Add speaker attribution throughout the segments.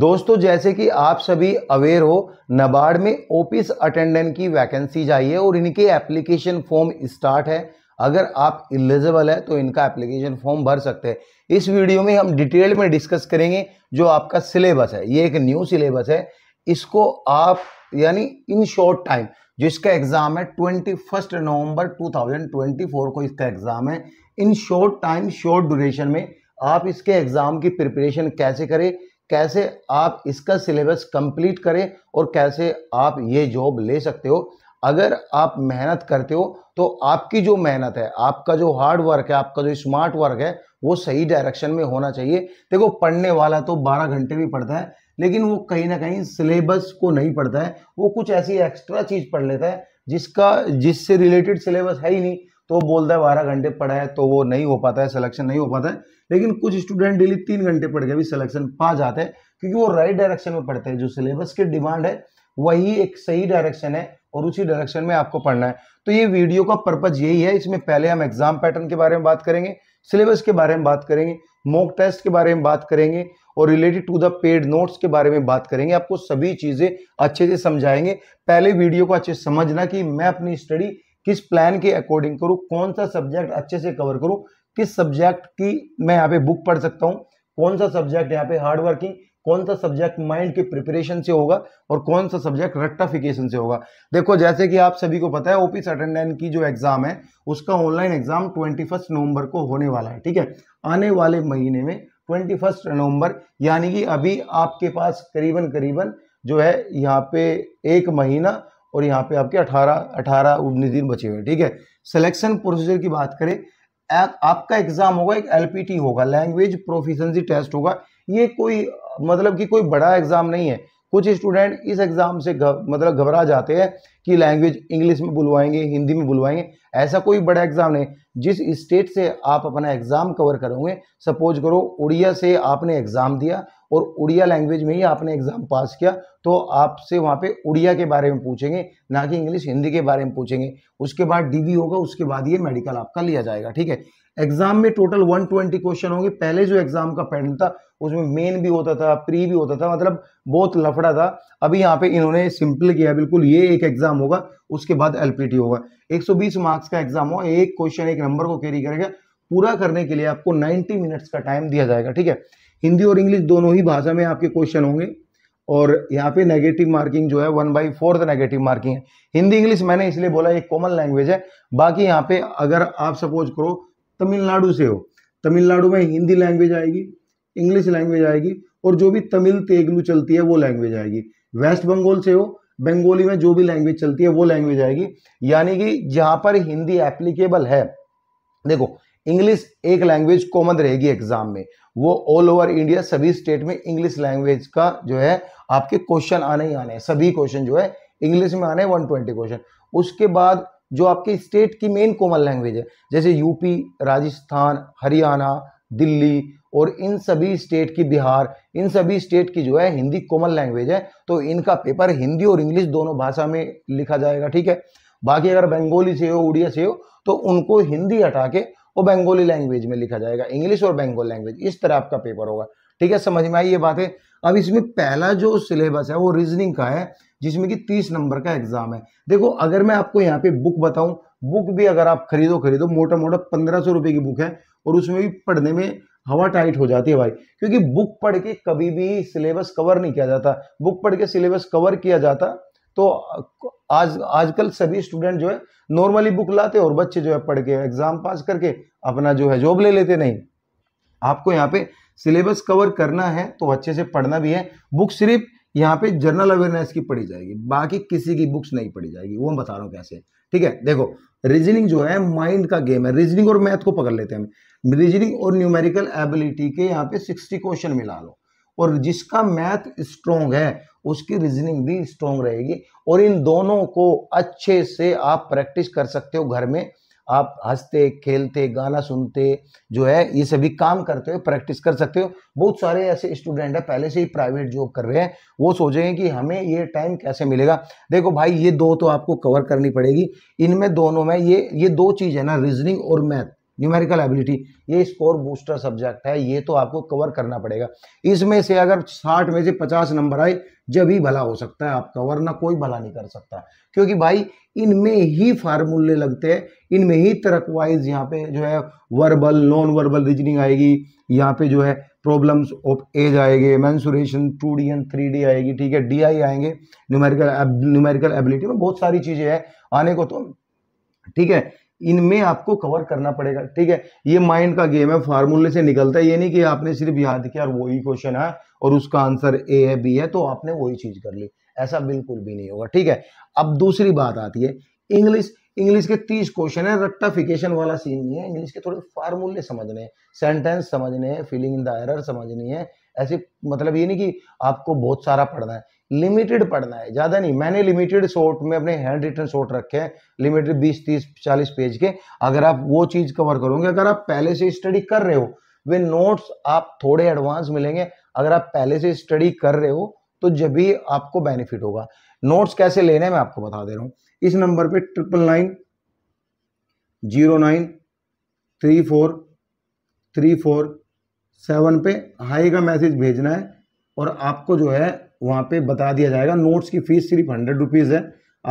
Speaker 1: दोस्तों जैसे कि आप सभी अवेयर हो नबार्ड में ऑफिस अटेंडेंट की वैकेंसी आई है और इनके एप्लीकेशन फॉर्म स्टार्ट है अगर आप इलिजिबल है तो इनका एप्लीकेशन फॉर्म भर सकते हैं इस वीडियो में हम डिटेल में डिस्कस करेंगे जो आपका सिलेबस है ये एक न्यू सिलेबस है इसको आप यानी इन शॉर्ट टाइम जिसका एग्ज़ाम है ट्वेंटी फर्स्ट ट्वेंटी फोर को इसका एग्ज़ाम है in short time short duration में आप इसके एग्ज़ाम की प्रिपरेशन कैसे करें कैसे आप इसका सिलेबस कंप्लीट करें और कैसे आप ये जॉब ले सकते हो अगर आप मेहनत करते हो तो आपकी जो मेहनत है आपका जो हार्ड वर्क है आपका जो स्मार्ट वर्क है वो सही डायरेक्शन में होना चाहिए देखो पढ़ने वाला तो 12 घंटे भी पढ़ता है लेकिन वो कहीं ना कहीं सिलेबस को नहीं पढ़ता है वो कुछ ऐसी एक्स्ट्रा चीज़ पढ़ लेता है जिसका जिससे रिलेटेड सिलेबस है ही नहीं तो बोलता है बारह घंटे पढ़ा है तो वो नहीं हो पाता है सिलेक्शन नहीं हो पाता है लेकिन कुछ स्टूडेंट डेली तीन घंटे पढ़ के भी सिलेक्शन पा जाते हैं क्योंकि वो राइट डायरेक्शन में पढ़ते हैं जो सिलेबस की डिमांड है वही एक सही डायरेक्शन है और उसी डायरेक्शन में आपको पढ़ना है तो ये वीडियो का पर्पज यही है इसमें पहले हम एग्जाम पैटर्न के बारे में बात करेंगे सिलेबस के बारे में बात करेंगे मॉक टेस्ट के बारे में बात करेंगे और related to the paid notes के बारे में बात करेंगे आपको सभी चीज़ें अच्छे से समझाएंगे पहले वीडियो को अच्छे समझना कि मैं अपनी स्टडी किस प्लान के अकॉर्डिंग करूँ कौन सा सब्जेक्ट अच्छे से कवर करूँ किस सब्जेक्ट की मैं यहाँ पे बुक पढ़ सकता हूँ कौन सा सब्जेक्ट यहाँ पे हार्ड वर्किंग कौन सा सब्जेक्ट माइंड के प्रिपरेशन से होगा और कौन सा सब्जेक्ट रेक्टाफिकेशन से होगा देखो जैसे कि आप सभी को पता है ओपी सटेंडेंट की जो एग्ज़ाम है उसका online exam twenty first November को होने वाला है ठीक है आने वाले महीने में ट्वेंटी फर्स्ट नवंबर यानी कि अभी आपके पास करीबन करीबन जो है यहाँ पे एक महीना और यहाँ पे आपके 18 18 उन्नीस दिन बचे हुए ठीक है सिलेक्शन प्रोसीजर की बात करें आ, आपका एग्जाम होगा एक एलपीटी होगा लैंग्वेज प्रोफिशंसी टेस्ट होगा ये कोई मतलब कि कोई बड़ा एग्जाम नहीं है कुछ स्टूडेंट इस एग्ज़ाम से गव, मतलब घबरा जाते हैं कि लैंग्वेज इंग्लिश में बुलवाएंगे हिंदी में बुलवाएंगे ऐसा कोई बड़ा एग्ज़ाम नहीं जिस स्टेट से आप अपना एग्ज़ाम कवर करोगे सपोज करो उड़िया से आपने एग्ज़ाम दिया और उड़िया लैंग्वेज में ही आपने एग्ज़ाम पास किया तो आपसे वहाँ पे उड़िया के बारे में पूछेंगे ना कि इंग्लिश हिंदी के बारे में पूछेंगे उसके बाद डीवी होगा उसके बाद ये मेडिकल आपका लिया जाएगा ठीक है एग्जाम में टोटल 120 क्वेश्चन होंगे पहले जो एग्जाम का पैटर्न था उसमें मेन भी होता था प्री भी होता था मतलब बहुत लफड़ा था अभी यहाँ पे इन्होंने सिंपल किया बिल्कुल ये एक एग्जाम होगा उसके बाद एलपीटी होगा 120 मार्क्स का एग्जाम होगा एक क्वेश्चन एक नंबर को कैरी करेगा पूरा करने के लिए आपको नाइनटी मिनट्स का टाइम दिया जाएगा ठीक है हिंदी और इंग्लिश दोनों ही भाषा में आपके क्वेश्चन होंगे और यहाँ पे नेगेटिव मार्किंग जो है one by fourth negative marking है हिंदी इंग्लिश मैंने इसलिए बोला एक कॉमन लैंग्वेज है बाकी यहाँ पे अगर आप सपोज करो तमिलनाडु से हो तमिलनाडु में हिंदी लैंग्वेज आएगी इंग्लिश लैंग्वेज आएगी और जो भी तमिल तेगलू चलती है वो लैंग्वेज आएगी वेस्ट बंगाल से हो बंगोली में जो भी लैंग्वेज चलती है वो लैंग्वेज आएगी यानी कि जहां पर हिंदी एप्लीकेबल है देखो इंग्लिश एक लैंग्वेज कॉमन रहेगी एग्जाम में वो ऑल ओवर इंडिया सभी स्टेट में इंग्लिश लैंग्वेज का जो है आपके क्वेश्चन आने ही आने सभी क्वेश्चन जो है इंग्लिश में आने वन ट्वेंटी क्वेश्चन उसके बाद जो आपके स्टेट की मेन कॉमन लैंग्वेज है जैसे यूपी राजस्थान हरियाणा दिल्ली और इन सभी स्टेट की बिहार इन सभी स्टेट की जो है हिंदी कॉमन लैंग्वेज है तो इनका पेपर हिंदी और इंग्लिश दोनों भाषा में लिखा जाएगा ठीक है बाकी अगर बंगाली से हो उड़िया से हो तो उनको हिंदी हटा के वो बंगाली लैंग्वेज में लिखा जाएगा इंग्लिश और बंगाल लैंग्वेज इस तरह आपका पेपर होगा ठीक है समझ में आई ये बात है अब इसमें पहला जो सिलेबस है वो रीजनिंग का है जिसमें कि तीस नंबर का एग्जाम है देखो अगर मैं आपको यहाँ पे बुक बताऊं बुक भी अगर आप खरीदो खरीदो मोटा मोटा पंद्रह सौ रुपए की बुक है और उसमें भी पढ़ने में हवा टाइट हो जाती है भाई क्योंकि बुक पढ़ के कभी भी सिलेबस कवर नहीं किया जाता बुक पढ़ के सिलेबस कवर किया जाता तो आज आजकल सभी स्टूडेंट जो है नॉर्मली बुक लाते और बच्चे जो है पढ़ के एग्जाम पास करके अपना जो है जॉब ले लेते नहीं आपको यहाँ पे सिलेबस कवर करना है तो अच्छे से पढ़ना भी है बुक सिर्फ यहाँ पे जनरल अवेयरनेस की पढ़ी जाएगी बाकी किसी की बुक्स नहीं पढ़ी जाएगी वो मैं बता रहा हूँ कैसे ठीक है देखो रीजनिंग जो है माइंड का गेम है रीजनिंग और मैथ को पकड़ लेते हैं हम रीजनिंग और न्यूमेरिकल एबिलिटी के यहाँ पे सिक्सटी क्वेश्चन मिला लो और जिसका मैथ स्ट्रॉन्ग है उसकी रीजनिंग भी स्ट्रोंग रहेगी और इन दोनों को अच्छे से आप प्रैक्टिस कर सकते हो घर में आप हंसते खेलते गाना सुनते जो है ये सभी काम करते हो प्रैक्टिस कर सकते हो बहुत सारे ऐसे स्टूडेंट हैं पहले से ही प्राइवेट जॉब कर रहे हैं वो सोचेंगे कि हमें ये टाइम कैसे मिलेगा देखो भाई ये दो तो आपको कवर करनी पड़ेगी इनमें दोनों में ये ये दो चीज़ है ना रीजनिंग और मैथ न्यूमेरिकल एबिलिटी ये स्कोर बूस्टर सब्जेक्ट है ये तो आपको कवर करना पड़ेगा इसमें से अगर साठ में से पचास नंबर आए जब ही भला हो सकता है आपका वरना कोई भला नहीं कर सकता क्योंकि भाई इनमें ही फार्मूले लगते हैं इनमें ही तरक वाइज यहाँ पे जो है वर्बल नॉन वर्बल रीजनिंग आएगी यहाँ पे जो है प्रॉब्लम्स ऑफ एज आएंगे mensuration two D and three D आएगी ठीक है डी आई आएंगे न्यूमेरिकल न्यूमेरिकल एबिलिटी में बहुत सारी चीज़ें हैं आने को तो ठीक है इनमें आपको कवर करना पड़ेगा ठीक है ये माइंड का गेम है फार्मूले से निकलता है ये नहीं कि आपने सिर्फ याद किया और वही क्वेश्चन है और उसका आंसर ए है बी है तो आपने वही चीज कर ली ऐसा बिल्कुल भी नहीं होगा ठीक है अब दूसरी बात आती है इंग्लिश इंग्लिश के तीस क्वेश्चन है रट्टाफिकेशन वाला सीन नहीं है इंग्लिश के थोड़े फार्मूले समझने सेंटेंस समझने फीलिंग इन द एरर समझनी है ऐसे मतलब ये नहीं कि आपको बहुत सारा पढ़ना है लिमिटेड पढ़ना है ज़्यादा नहीं मैंने लिमिटेड शॉर्ट में अपने हैंड रिटर्न शॉर्ट रखे हैं लिमिटेड 20 30 40 पेज के अगर आप वो चीज़ कवर करोगे अगर आप पहले से स्टडी कर रहे हो वे नोट्स आप थोड़े एडवांस मिलेंगे अगर आप पहले से स्टडी कर रहे हो तो जब भी आपको बेनिफिट होगा नोट्स कैसे लेने मैं आपको बता दे रहा हूं इस नंबर पे triple nine zero nine three four three four seven पे हाई का मैसेज भेजना है और आपको जो है वहाँ पे बता दिया जाएगा नोट्स की फ़ीस सिर्फ हंड्रेड रुपीज़ है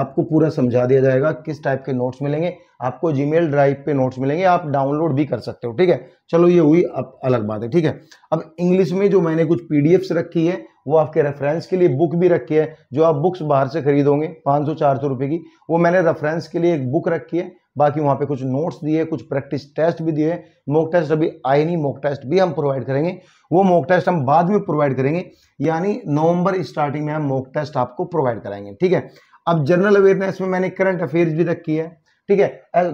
Speaker 1: आपको पूरा समझा दिया जाएगा किस टाइप के नोट्स मिलेंगे आपको जीमेल ड्राइव पे नोट्स मिलेंगे आप डाउनलोड भी कर सकते हो ठीक है चलो ये हुई अब अलग बात है ठीक है अब इंग्लिश में जो मैंने कुछ पीडीएफ्स रखी है वो आपके रेफरेंस के लिए बुक भी रखी है जो आप बुक्स बाहर से खरीदोगे पाँच सौ चार सौ रुपये की वो मैंने रेफरेंस के लिए एक बुक रखी है बाकी वहाँ पे कुछ नोट्स दिए कुछ प्रैक्टिस टेस्ट भी दिए मॉक टेस्ट अभी आई नहीं मॉक टेस्ट भी हम प्रोवाइड करेंगे वो मॉक टेस्ट हम बाद में प्रोवाइड करेंगे यानी नवंबर स्टार्टिंग में हम मॉक टेस्ट आपको प्रोवाइड कराएंगे ठीक है अब जनरल अवेयरनेस में मैंने करंट अफेयर्स भी रखी है ठीक है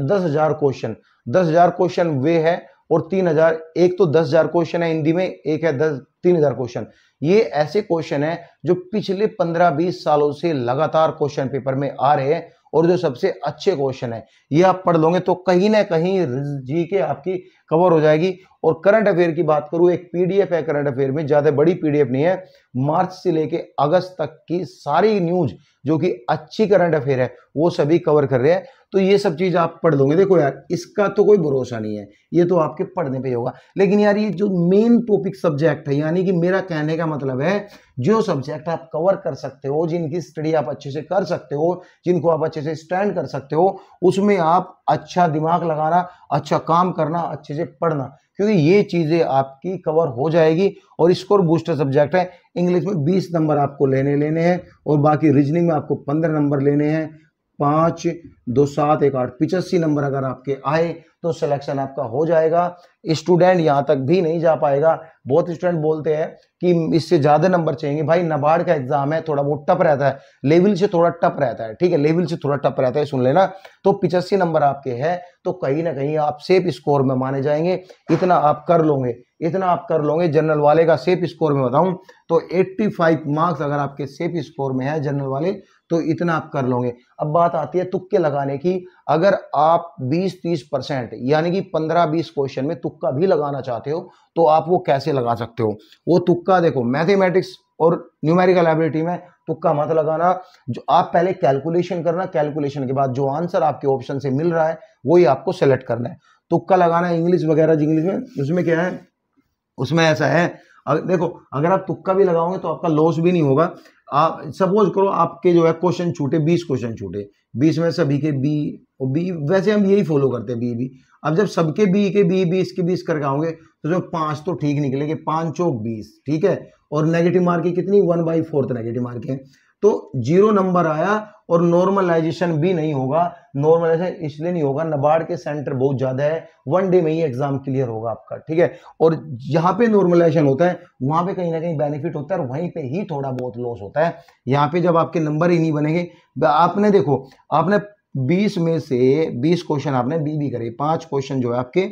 Speaker 1: दस हजार क्वेश्चन दस हजार क्वेश्चन वे है और तीन हजार एक तो दस हजार क्वेश्चन है हिंदी में एक है दस तीन हजार क्वेश्चन ये ऐसे क्वेश्चन है जो पिछले पंद्रह बीस सालों से लगातार क्वेश्चन पेपर में आ रहे हैं और जो सबसे अच्छे क्वेश्चन है ये आप पढ़ लोगे तो कहीं ना कहीं जी के आपकी कवर हो जाएगी और करंट अफेयर की बात करूं एक पीडीएफ है करंट अफेयर में ज़्यादा बड़ी पीडीएफ नहीं है मार्च से लेके अगस्त तक की सारी न्यूज जो कि अच्छी करंट अफेयर है वो सभी कवर कर रहे हैं तो ये सब चीज़ आप पढ़ लोगे देखो यार इसका तो कोई भरोसा नहीं है ये तो आपके पढ़ने पे होगा लेकिन यार ये जो मेन टॉपिक सब्जेक्ट है यानी कि मेरा कहने का मतलब है जो सब्जेक्ट आप कवर कर सकते हो जिनकी स्टडी आप अच्छे से कर सकते हो जिनको आप अच्छे से स्टैंड कर सकते हो उसमें आप अच्छा दिमाग लगाना अच्छा काम करना अच्छे से पढ़ना क्योंकि ये चीज़ें आपकी कवर हो जाएगी और स्कोर बूस्टर सब्जेक्ट है इंग्लिश में 20 नंबर आपको लेने लेने हैं और बाकी रीजनिंग में आपको 15 नंबर लेने हैं पाँच दो सात एक आठ पिचासी नंबर अगर आपके आए तो सिलेक्शन आपका हो जाएगा स्टूडेंट यहाँ तक भी नहीं जा पाएगा बहुत स्टूडेंट बोलते हैं कि इससे ज़्यादा नंबर चाहिए भाई नबार्ड का एग्जाम है थोड़ा बहुत टप रहता है लेवल से थोड़ा टप रहता है ठीक है लेवल से थोड़ा टप रहता है सुन लेना तो पिचासी नंबर आपके है तो कहीं ना कहीं आप सेफ स्कोर में माने जाएंगे इतना आप कर लोगे इतना आप कर लोगे जनरल वाले का सेफ स्कोर में बताऊं तो 85 मार्क्स अगर आपके सेफ स्कोर में है जनरल वाले तो इतना आप कर लोगे अब बात आती है तुक्के लगाने की अगर आप 20-30 परसेंट परसेंट यानी कि पंद्रह बीस क्वेश्चन में तुक्का भी लगाना चाहते हो तो आप वो कैसे लगा सकते हो वो तुक्का देखो मैथमेटिक्स और न्यूमेरिकल एबिलिटी में तुक्का मत लगाना जो आप पहले कैलकुलेशन करना कैलकुलेशन के बाद जो आंसर आपके ऑप्शन से मिल रहा है वही आपको सेलेक्ट करना है तुक्का लगाना इंग्लिश वगैरह इंग्लिश में उसमें क्या है उसमें ऐसा है अगर देखो अगर आप तुक्का भी लगाओगे तो आपका लॉस भी नहीं होगा आप सपोज करो आपके जो है क्वेश्चन छूटे बीस क्वेश्चन छूटे बीस में सभी के बी और बी वैसे हम यही फॉलो करते हैं बी बी अब जब सबके बी के बी बीस के बीस करके आओगे तो जो पांच तो ठीक निकलेंगे पांच चौक बीस ठीक है और नेगेटिव मार्किंग कितनी one by fourth negative marking तो जीरो नंबर आया और नॉर्मलाइजेशन भी नहीं होगा नॉर्मलाइजेशन इसलिए नहीं होगा नबार्ड के सेंटर बहुत ज्यादा है वन डे में ही एग्जाम क्लियर होगा आपका ठीक है और जहां पे नॉर्मलाइजेशन होता है वहां पे कहीं ना कहीं बेनिफिट होता है और वहीं पे ही थोड़ा बहुत लॉस होता है यहाँ पे जब आपके नंबर ही नहीं बनेंगे आपने देखो आपने बीस में से बीस क्वेश्चन आपने बी भी करे पांच क्वेश्चन जो है आपके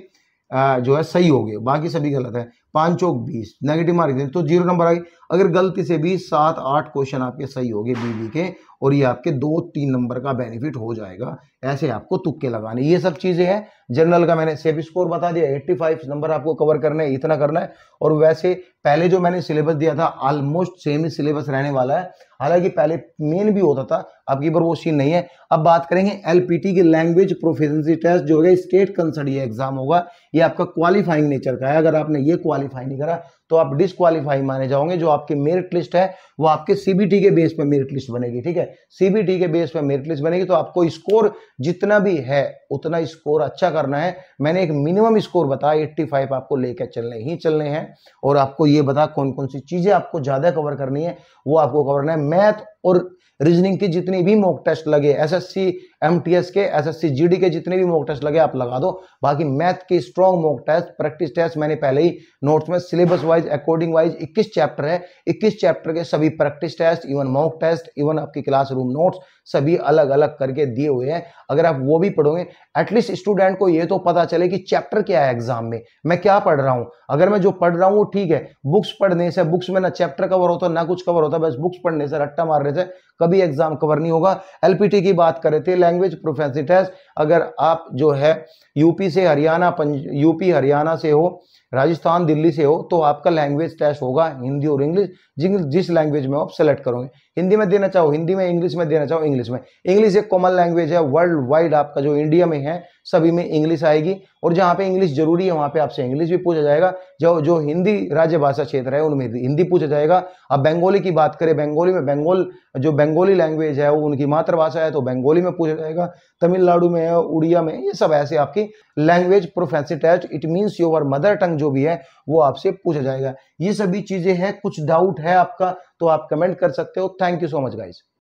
Speaker 1: जो है सही हो गए बाकी सभी गलत है पांचों चौक बीस नेगेटिव मार्क तो जीरो नंबर आ अगर गलती से भी सात आठ क्वेश्चन आपके सही हो गए बीबी के और ये आपके दो तीन नंबर का बेनिफिट हो जाएगा ऐसे आपको तुक्के लगाने ये सब चीज़ें हैं जनरल का मैंने सेफ स्कोर बता दिया 85 नंबर आपको कवर करना है इतना करना है और वैसे पहले जो मैंने सिलेबस दिया था ऑलमोस्ट सेम ही सिलेबस रहने वाला है हालांकि पहले मेन भी होता था अब की बार वो सीन नहीं है अब बात करेंगे एल की लैंग्वेज प्रोफिशेंसी टेस्ट जो है स्टेट कंसर्ड ये एग्जाम होगा ये आपका क्वालिफाइंग नेचर का है अगर आपने ये क्वालिफाई नहीं करा तो आप डिसक्वालीफाई माने जाओगे जो आपकी मेरिट लिस्ट है वो आपके सीबीटी के बेस पे मेरिट लिस्ट बनेगी ठीक है सीबीटी के बेस पे मेरिट लिस्ट बनेगी तो आपको स्कोर जितना भी है उतना स्कोर अच्छा करना है मैंने एक मिनिमम स्कोर बताया एट्टी फाइव आपको लेकर चलने ही चलने हैं और आपको ये बता कौन कौन सी चीज़ें आपको ज़्यादा कवर करनी है वो आपको कवर करना है मैथ और रीजनिंग की जितनी भी मॉक टेस्ट लगे एसएससी एमटीएस के एसएससी जीडी के जितने भी मॉक टेस्ट लगे आप लगा दो बाकी मैथ के strong mock test practice test मैंने पहले ही नोट्स में syllabus wise according wise 21 chapter है 21 चैप्टर के सभी practice test even mock test even आपकी क्लास नोट्स सभी अलग अलग करके दिए हुए हैं अगर आप वो भी पढ़ोगे एटलीस्ट स्टूडेंट को ये तो पता चले कि चैप्टर क्या है एग्जाम में मैं क्या पढ़ रहा हूँ अगर मैं जो पढ़ रहा हूँ वो ठीक है बुक्स पढ़ने से बुक्स में ना चैप्टर कवर होता ना कुछ कवर होता बस बुक्स पढ़ने से रट्टा मारने যায় कभी एग्जाम कवर नहीं होगा एलपीटी की बात करें थे लैंग्वेज प्रोफेंसी टेस्ट अगर आप जो है यूपी से हरियाणा यूपी हरियाणा से हो राजस्थान दिल्ली से हो तो आपका लैंग्वेज टेस्ट होगा हिंदी और इंग्लिश जिस लैंग्वेज में आप सेलेक्ट करोगे हिंदी में देना चाहो हिंदी में इंग्लिश में देना चाहो इंग्लिश में इंग्लिश एक कॉमन लैंग्वेज है वर्ल्ड वाइड आपका जो इंडिया में है सभी में इंग्लिश आएगी और जहाँ पे इंग्लिश जरूरी है वहाँ पे आपसे इंग्लिश भी पूछा जाएगा जो जो हिंदी राज्य भाषा क्षेत्र है उनमें हिंदी पूछा जाएगा अब बेंगोली की बात करें बेंगोली में बेंगोल जो बंगाली लैंग्वेज है वो उनकी मातृभाषा है तो बंगाली में पूछा जाएगा तमिलनाडु में है उड़िया में ये सब ऐसे आपकी language proficiency test it means your mother tongue जो भी है वो आपसे पूछा जाएगा ये सभी चीज़ें हैं कुछ डाउट है आपका तो आप कमेंट कर सकते हो thank you so much guys